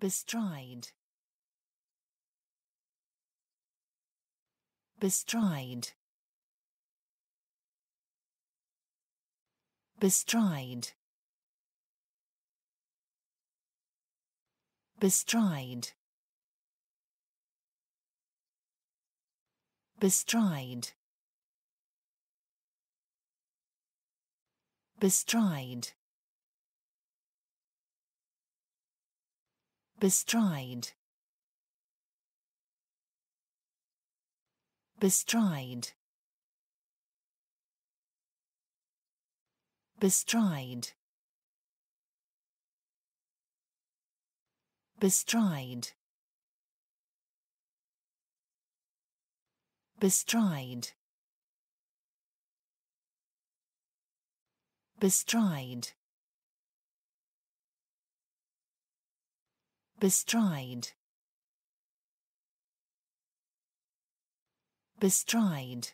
Bestride. Bestride. Bestride. Bestride. Bestride. Bestride. Bestride. Bestride. Bestride. Bestride. Bestride. Bestride. Bestride. Bestride.